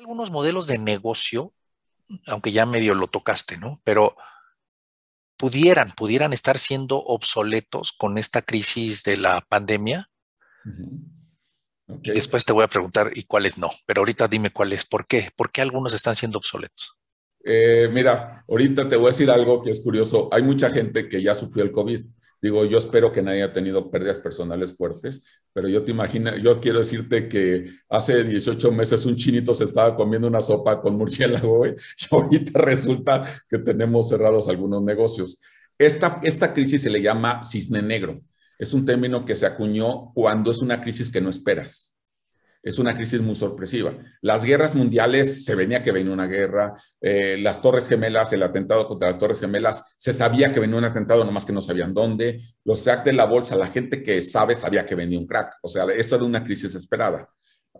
algunos modelos de negocio, aunque ya medio lo tocaste, ¿no? Pero pudieran, pudieran estar siendo obsoletos con esta crisis de la pandemia. después te voy a preguntar, ¿y cuáles no? Pero ahorita dime cuáles, ¿por qué? ¿Por qué algunos están siendo obsoletos? Eh, mira, ahorita te voy a decir algo que es curioso. Hay mucha gente que ya sufrió el COVID Digo, yo espero que nadie haya tenido pérdidas personales fuertes, pero yo te imagino, yo quiero decirte que hace 18 meses un chinito se estaba comiendo una sopa con murciélago y ahorita resulta que tenemos cerrados algunos negocios. Esta, esta crisis se le llama cisne negro. Es un término que se acuñó cuando es una crisis que no esperas es una crisis muy sorpresiva. Las guerras mundiales, se venía que venía una guerra, eh, las Torres Gemelas, el atentado contra las Torres Gemelas, se sabía que venía un atentado, nomás que no sabían dónde. Los cracks de la bolsa, la gente que sabe sabía que venía un crack. O sea, eso era una crisis esperada.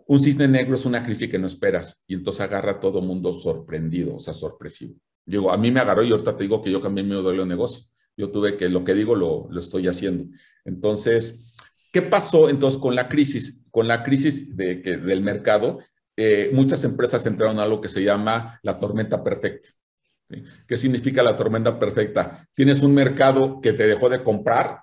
Un cisne negro es una crisis que no esperas y entonces agarra a todo mundo sorprendido, o sea, sorpresivo. Digo, a mí me agarró y ahorita te digo que yo cambié me modelo de negocio. Yo tuve que lo que digo lo, lo estoy haciendo. Entonces, ¿qué pasó entonces con la crisis? con la crisis del mercado, eh, muchas empresas entraron a lo que se llama la tormenta perfecta. ¿Qué significa la tormenta perfecta? Tienes un mercado que te dejó de comprar,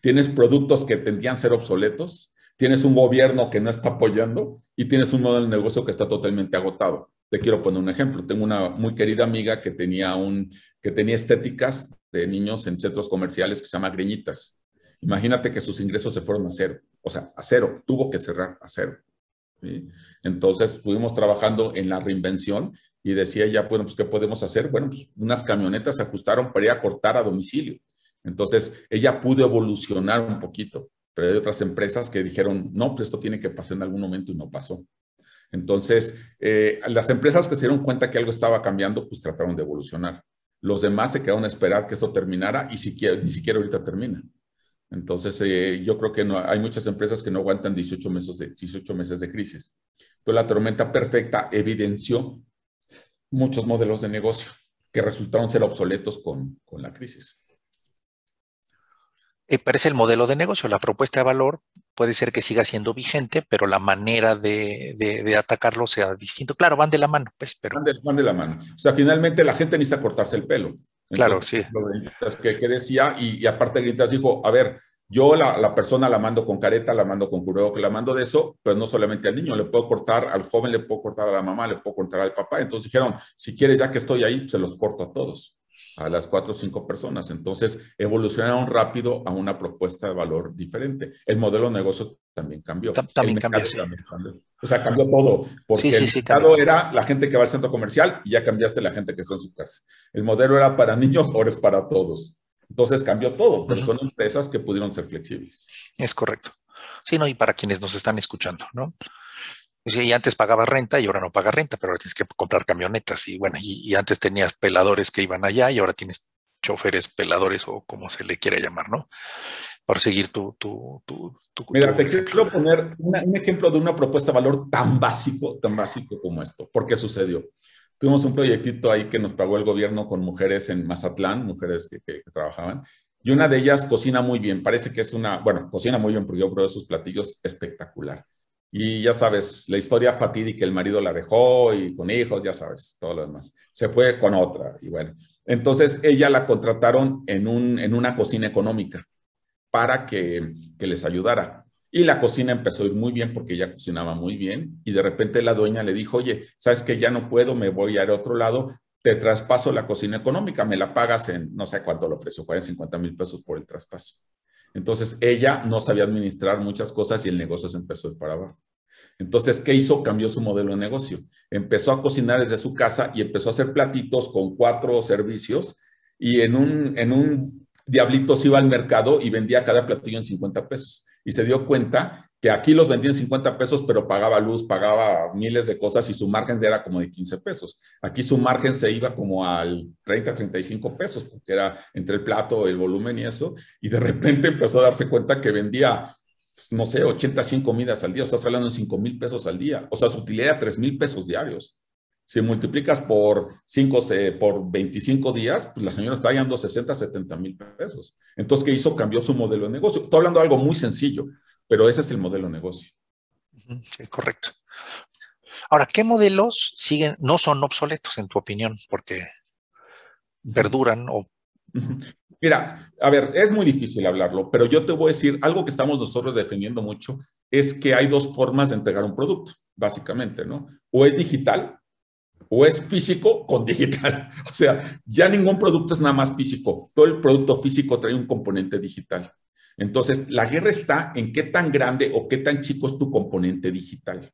tienes productos que tendían a ser obsoletos, tienes un gobierno que no está apoyando y tienes un modelo de negocio que está totalmente agotado. Te quiero poner un ejemplo. Tengo una muy querida amiga que tenía, un, que tenía estéticas de niños en centros comerciales que se llama Greñitas. Imagínate que sus ingresos se fueron a cero o sea, a cero, tuvo que cerrar a cero. Entonces estuvimos trabajando en la reinvención y decía ya, bueno, pues ¿qué podemos hacer? Bueno, pues unas camionetas se ajustaron para ir a cortar a domicilio. Entonces ella pudo evolucionar un poquito, pero hay otras empresas que dijeron, no, pues esto tiene que pasar en algún momento y no pasó. Entonces, eh, las empresas que se dieron cuenta que algo estaba cambiando, pues trataron de evolucionar. Los demás se quedaron a esperar que esto terminara y siquiera, ni siquiera ahorita termina. Entonces, eh, yo creo que no, hay muchas empresas que no aguantan 18 meses, de, 18 meses de crisis. Entonces, la tormenta perfecta evidenció muchos modelos de negocio que resultaron ser obsoletos con, la crisis. Eh, parece el modelo de negocio. La propuesta de valor puede ser que siga siendo vigente, pero la manera de, atacarlo sea distinto. Claro, van de la mano, pues, van de, la mano. O sea, finalmente la gente necesita cortarse el pelo claro, sí. Lo que, decía, y, aparte Gritas dijo, a ver, yo la, la, persona la mando con careta, la mando con cureo, la mando de eso, pero no solamente al niño, le puedo cortar al joven, le puedo cortar a la mamá, le puedo cortar al papá. Entonces dijeron, si quiere ya que estoy ahí, se los corto a todos a las cuatro o cinco personas. Entonces, evolucionaron rápido a una propuesta de valor diferente. El modelo de negocio también cambió. También cambió, O sea, cambió todo. Porque sí, el mercado era la gente que va al centro comercial y ya cambiaste la gente que está en su casa. El modelo era para niños, ahora es para todos. Entonces cambió todo, pero son empresas que pudieron ser flexibles. Es correcto. Sí, no, y para quienes nos están escuchando, ¿no? y antes pagaba renta y ahora no paga renta, pero ahora tienes que comprar camionetas. Y bueno, y, antes tenías peladores que iban allá y ahora tienes choferes peladores o como se le quiera llamar, ¿no? Para seguir tu... Mira, te quiero poner un ejemplo de una propuesta de valor tan básico, tan básico como esto. ¿Por qué sucedió? Tuvimos un proyectito ahí que nos pagó el gobierno con mujeres en Mazatlán, mujeres que, trabajaban, y una de ellas cocina muy bien. Parece que es una, bueno, cocina muy bien porque yo sus platillos espectacular y ya sabes, la historia fatídica, el marido la dejó y con hijos, ya sabes, todo lo demás. Se fue con otra y bueno. Entonces ella la contrataron en, un, en una cocina económica para que, que les ayudara. Y la cocina empezó a ir muy bien porque ella cocinaba muy bien y de repente la dueña le dijo, oye, sabes que ya no puedo, me voy a ir a otro lado, te traspaso la cocina económica, me la pagas en, no sé cuánto lo ofreció, 40, 50 mil pesos por el traspaso. Entonces, ella no sabía administrar muchas cosas y el negocio se empezó a ir para abajo. Entonces, ¿qué hizo? Cambió su modelo de negocio. Empezó a cocinar desde su casa y empezó a hacer platitos con cuatro servicios y en un, en un diablito se iba al mercado y vendía cada platillo en 50 pesos. Y se dio cuenta que aquí los vendían 50 pesos, pero pagaba luz, pagaba miles de cosas y su margen era como de 15 pesos. Aquí su margen se iba como al 30, 35 pesos, porque era entre el plato, el volumen y eso. Y de repente empezó a darse cuenta que vendía, no sé, 80, 100 comidas al día. O sea, estás hablando de 5 mil pesos al día. O sea, su utilidad era 3 mil pesos diarios. Si multiplicas por, 5, por 25 días, pues la señora está dando 60, 70 mil pesos. Entonces, ¿qué hizo? Cambió su modelo de negocio. Estoy hablando de algo muy sencillo. Pero ese es el modelo de negocio. correcto. Ahora, ¿qué modelos siguen, no son obsoletos en tu opinión? Porque verduran o... Mira, a ver, es muy difícil hablarlo, pero yo te voy a decir algo que estamos nosotros defendiendo mucho, es que hay dos formas de entregar un producto, básicamente, ¿no? O es digital o es físico con digital. O sea, ya ningún producto es nada más físico, todo el producto físico trae un componente digital. Entonces, la guerra está en qué tan grande o qué tan chico es tu componente digital.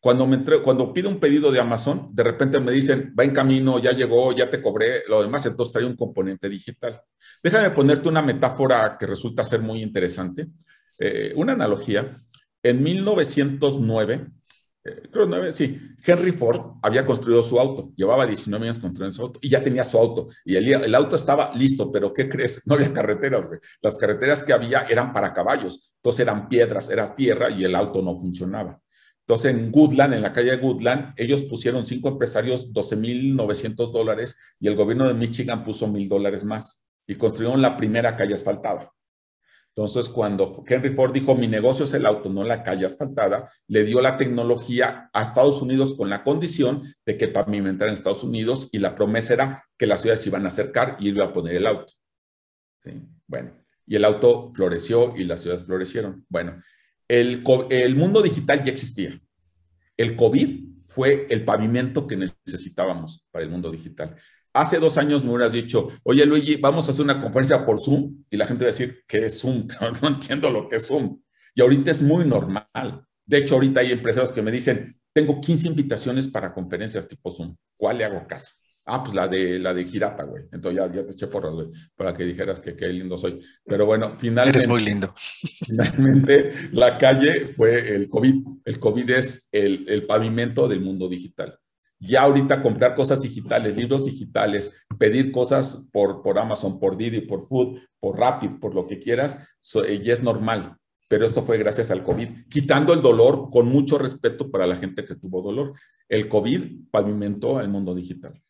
Cuando, me cuando pido un pedido de Amazon, de repente me dicen, va en camino, ya llegó, ya te cobré, lo demás, entonces trae un componente digital. Déjame ponerte una metáfora que resulta ser muy interesante, eh, una analogía. En 1909, eh, creo sí, Henry Ford había construido su auto, llevaba 19 años construyendo su auto y ya tenía su auto. Y el, auto estaba listo, pero ¿qué crees? No había carreteras, güey. Las carreteras que había eran para caballos, entonces eran piedras, era tierra y el auto no funcionaba. Entonces en Goodland, en la calle Goodland, ellos pusieron cinco empresarios 12.900 dólares y el gobierno de Michigan puso mil dólares más y construyeron la primera calle asfaltada. Entonces, cuando Henry Ford dijo, mi negocio es el auto, no la calle asfaltada, le dio la tecnología a Estados Unidos con la condición de que entrara en Estados Unidos y la promesa era que las ciudades se iban a acercar y iba a poner el auto. Bueno, y el auto floreció y las ciudades florecieron. Bueno, el, el mundo digital ya existía. El COVID fue el pavimento que necesitábamos para el mundo digital. Hace dos años me hubieras dicho, oye Luigi, vamos a hacer una conferencia por Zoom y la gente va a decir, ¿qué es Zoom? No entiendo lo que es Zoom. Y ahorita es muy normal. De hecho, ahorita hay empresarios que me dicen, tengo 15 invitaciones para conferencias tipo Zoom. ¿Cuál le hago caso? Ah, pues la de, la de Girata, güey. Entonces ya, te eché por güey, para que dijeras que qué lindo soy. Pero bueno, finalmente... Eres muy lindo. Finalmente, la calle fue el COVID. El COVID es el pavimento del mundo digital ya ahorita comprar cosas digitales, libros digitales, pedir cosas por, por Amazon, por Didi, por Food, por Rapid, por lo que quieras, eh, ya es normal. Pero esto fue gracias al COVID, quitando el dolor con mucho respeto para la gente que tuvo dolor. El COVID pavimentó el mundo digital.